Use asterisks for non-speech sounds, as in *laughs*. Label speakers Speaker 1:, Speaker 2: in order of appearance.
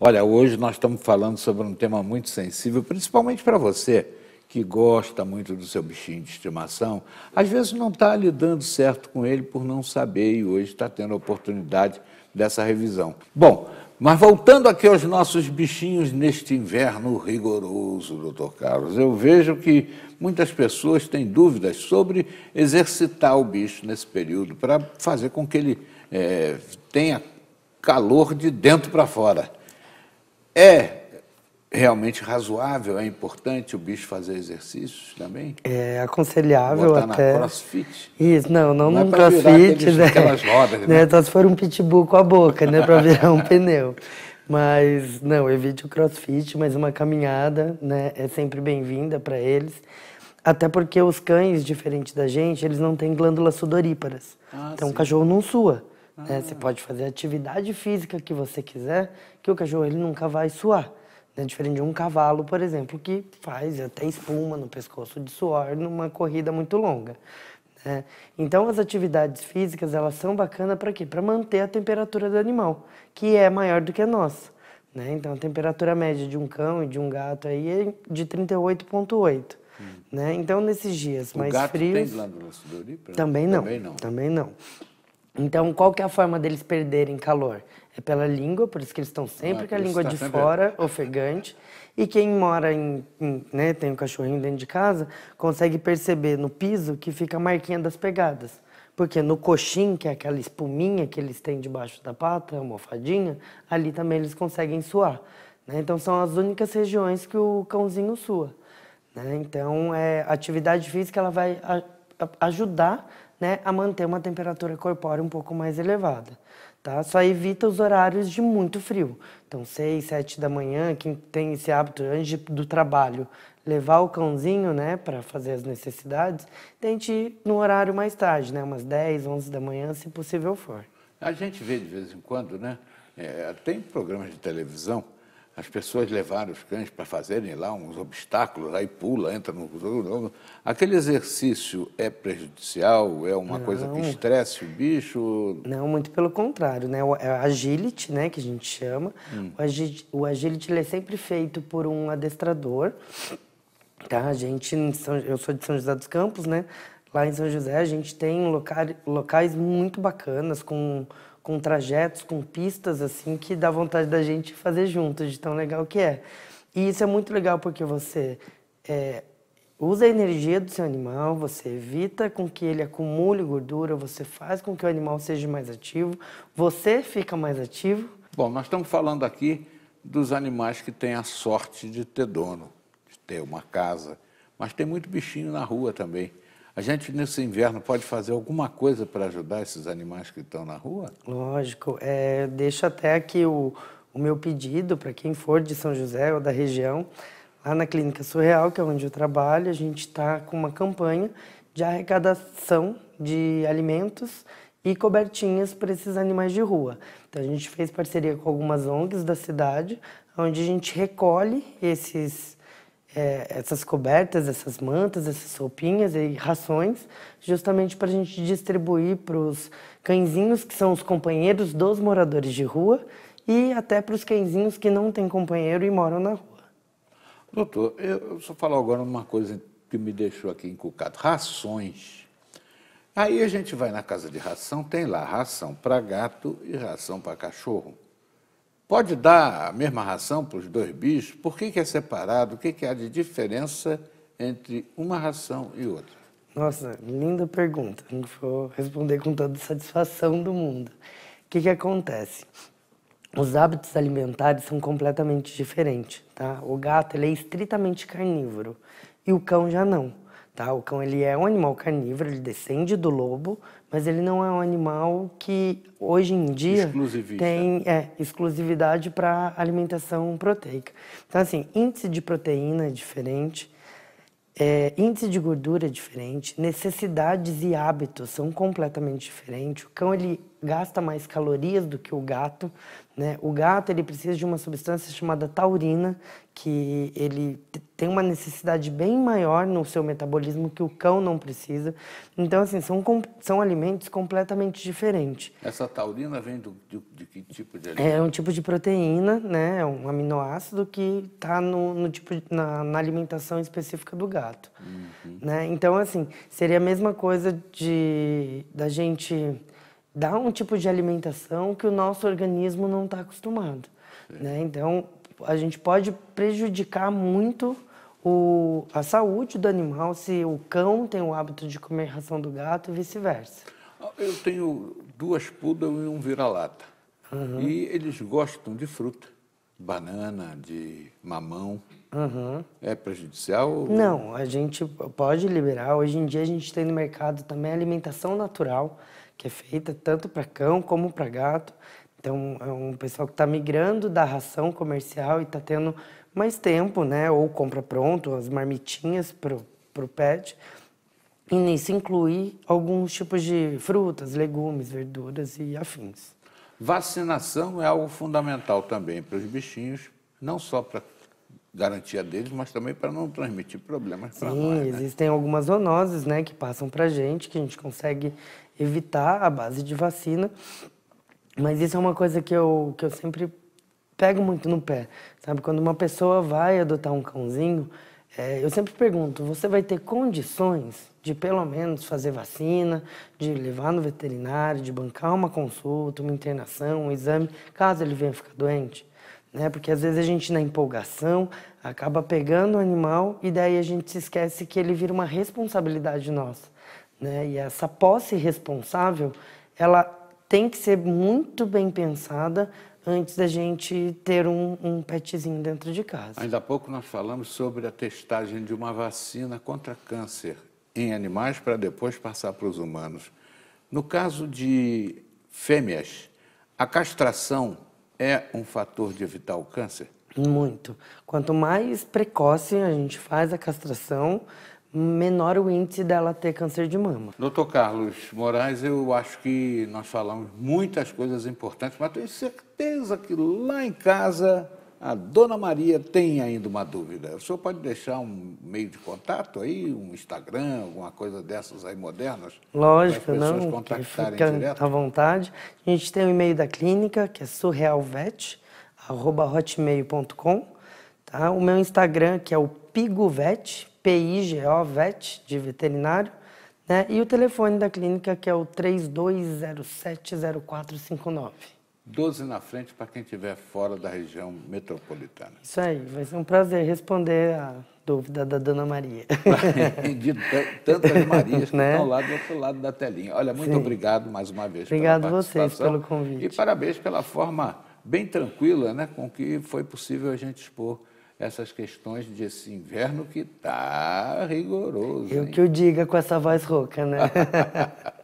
Speaker 1: Olha, hoje nós estamos falando sobre um tema muito sensível, principalmente para você que gosta muito do seu bichinho de estimação, às vezes não está lidando certo com ele por não saber e hoje está tendo a oportunidade dessa revisão. Bom, mas voltando aqui aos nossos bichinhos neste inverno rigoroso, doutor Carlos, eu vejo que muitas pessoas têm dúvidas sobre exercitar o bicho nesse período para fazer com que ele é, tenha calor de dentro para fora. É realmente razoável, é importante o bicho fazer exercícios também?
Speaker 2: É aconselhável Botar até. Na crossfit. Isso, não, não, não é num é crossfit, né? Aquelas rodas, né, né? Só se for um pitbull com a boca, né, para virar um pneu. Mas não, evite o crossfit, mas uma caminhada, né, é sempre bem-vinda para eles. Até porque os cães, diferente da gente, eles não têm glândulas sudoríparas. Ah, então sim. o cachorro não sua. É, ah. Né? Você pode fazer a atividade física que você quiser, que o cachorro ele nunca vai suar. Né? Diferente de um cavalo, por exemplo, que faz até espuma no pescoço de suor numa corrida muito longa. Né? Então, as atividades físicas elas são bacanas para quê? Para manter a temperatura do animal, que é maior do que a nossa. Né? Então, a temperatura média de um cão e de um gato aí é de 38,8. Hum. Né? Então, nesses dias o mais gato frios. Tem glândula
Speaker 1: sudorípara? Também não. Também não.
Speaker 2: Também não. Então, qual que é a forma deles perderem calor? É pela língua, por isso que eles estão sempre ah, com a língua tá de sempre... fora, ofegante. E quem mora em, em né, tem um cachorrinho dentro de casa, consegue perceber no piso que fica a marquinha das pegadas. Porque no coxim, que é aquela espuminha que eles têm debaixo da pata, almofadinha, ali também eles conseguem suar. Né? Então são as únicas regiões que o cãozinho sua. Né? Então é, a atividade física ela vai a, a, ajudar né, a manter uma temperatura corpórea um pouco mais elevada. Tá? Só evita os horários de muito frio. Então, seis, sete da manhã, quem tem esse hábito antes do trabalho, levar o cãozinho né, para fazer as necessidades, tente ir no horário mais tarde, né, umas 10, 11 da manhã, se possível for.
Speaker 1: A gente vê de vez em quando, né? É, tem programas de televisão as pessoas levaram os cães para fazerem lá uns obstáculos, aí pula, entra no. Aquele exercício é prejudicial? É uma Não. coisa que estresse o bicho?
Speaker 2: Não, muito pelo contrário, né? O é agility, né, que a gente chama. Hum. O, agility, o agility é sempre feito por um adestrador. Tá? A gente, eu sou de São José dos Campos, né? Lá em São José a gente tem locais muito bacanas com com trajetos, com pistas, assim, que dá vontade da gente fazer juntos, de tão legal que é. E isso é muito legal porque você é, usa a energia do seu animal, você evita com que ele acumule gordura, você faz com que o animal seja mais ativo, você fica mais ativo.
Speaker 1: Bom, nós estamos falando aqui dos animais que têm a sorte de ter dono, de ter uma casa, mas tem muito bichinho na rua também. A gente, nesse inverno, pode fazer alguma coisa para ajudar esses animais que estão na rua?
Speaker 2: Lógico. É, deixo até aqui o, o meu pedido para quem for de São José ou da região. Lá na Clínica Surreal, que é onde eu trabalho, a gente está com uma campanha de arrecadação de alimentos e cobertinhas para esses animais de rua. Então a gente fez parceria com algumas ONGs da cidade, onde a gente recolhe esses é, essas cobertas, essas mantas, essas roupinhas e rações, justamente para a gente distribuir para os cãezinhos que são os companheiros dos moradores de rua e até para os cãezinhos que não têm companheiro e moram na rua.
Speaker 1: Doutor, eu só falar agora uma coisa que me deixou aqui encucado: rações. Aí a gente vai na casa de ração, tem lá ração para gato e ração para cachorro. Pode dar a mesma ração para os dois bichos? Por que, que é separado? O que, que há de diferença entre uma ração e outra?
Speaker 2: Nossa, linda pergunta. Não vou responder com toda a satisfação do mundo. O que, que acontece? Os hábitos alimentares são completamente diferentes, tá? O gato ele é estritamente carnívoro e o cão já não. Tá? O cão ele é um animal carnívoro, ele descende do lobo, mas ele não é um animal que hoje em dia tem é, exclusividade para alimentação proteica. Então, assim, índice de proteína é diferente, é, índice de gordura é diferente, necessidades e hábitos são completamente diferentes. O cão ele gasta mais calorias do que o gato. Né? O gato ele precisa de uma substância chamada taurina, que ele tem uma necessidade bem maior no seu metabolismo que o cão não precisa. Então, assim, são, são alimentos completamente diferentes.
Speaker 1: Essa taurina vem do, de, de que tipo de é alimento? É um tipo de
Speaker 2: proteína, né? É um aminoácido que está no, no, tipo de, na, na, alimentação específica do gato. Uhum. Né? Então, assim, seria a mesma coisa de da gente dá um tipo de alimentação que o nosso organismo não está acostumado. Né? Então, a gente pode prejudicar muito o, a saúde do animal se o cão tem o hábito de comer ração do gato e vice-versa.
Speaker 1: Ah, eu tenho duas pudas e um vira-lata. Uhum. E eles gostam de fruta, banana, de mamão. Uhum. É prejudicial? Não, a
Speaker 2: gente pode liberar. Hoje em dia a gente tem no mercado também alimentação natural, que é feita tanto para cão como para gato. Então, é um pessoal que está migrando da ração comercial e está tendo mais tempo, né? Ou compra pronto, as marmitinhas para o pet. E nisso inclui alguns tipos de frutas, legumes, verduras e afins.
Speaker 1: Vacinação é algo fundamental também para os bichinhos, não só para garantia deles, mas também para não transmitir problemas para nós. Sim, né?
Speaker 2: existem né? algumas zoonoses né, que passam para a gente, que a gente consegue evitar à base de vacina. Mas isso é uma coisa que eu, que eu sempre pego muito no pé. Sabe, quando uma pessoa vai adotar um cãozinho, é, eu sempre pergunto: você vai ter condições de pelo menos fazer vacina, de levar no veterinário, de bancar uma consulta, uma internação, um exame, caso ele venha ficar doente? né? Porque às vezes a gente na empolgação acaba pegando o animal e daí a gente se esquece que ele vira uma responsabilidade nossa, né? E essa posse responsável, ela tem que ser muito bem pensada antes da gente ter um, um petzinho dentro de casa.
Speaker 1: Ainda há pouco nós falamos sobre a testagem de uma vacina contra câncer em animais para depois passar para os humanos. No caso de fêmeas, a castração é um fator de evitar o câncer?
Speaker 2: Muito. Quanto mais precoce a gente faz a castração, menor o índice dela ter câncer de mama.
Speaker 1: Doutor Carlos Moraes, eu acho que nós falamos muitas coisas importantes, mas tenho certeza que lá em casa a dona Maria tem ainda uma dúvida. O senhor pode deixar um meio de contato aí, um Instagram, alguma coisa dessas aí modernas?
Speaker 2: Lógico, para as pessoas não. Contactarem fica direto? à vontade. A gente tem o e-mail da clínica, que é surrealvet@hotmail.com, tá? O meu Instagram, que é o pigovet, P I G O vet de veterinário, né? E o telefone da clínica, que é o 32070459.
Speaker 1: 12 na frente para quem estiver fora da região metropolitana.
Speaker 2: Isso aí, vai ser um prazer responder a dúvida da Dona Maria. *laughs* de tantas Marias que né? estão lá do
Speaker 1: outro lado da telinha. Olha, muito Sim. obrigado mais uma vez Obrigado vocês pelo convite. E parabéns pela forma bem tranquila né, com que foi possível a gente expor essas questões desse inverno que está rigoroso. Eu
Speaker 2: hein? que eu diga com essa voz rouca, né? *laughs*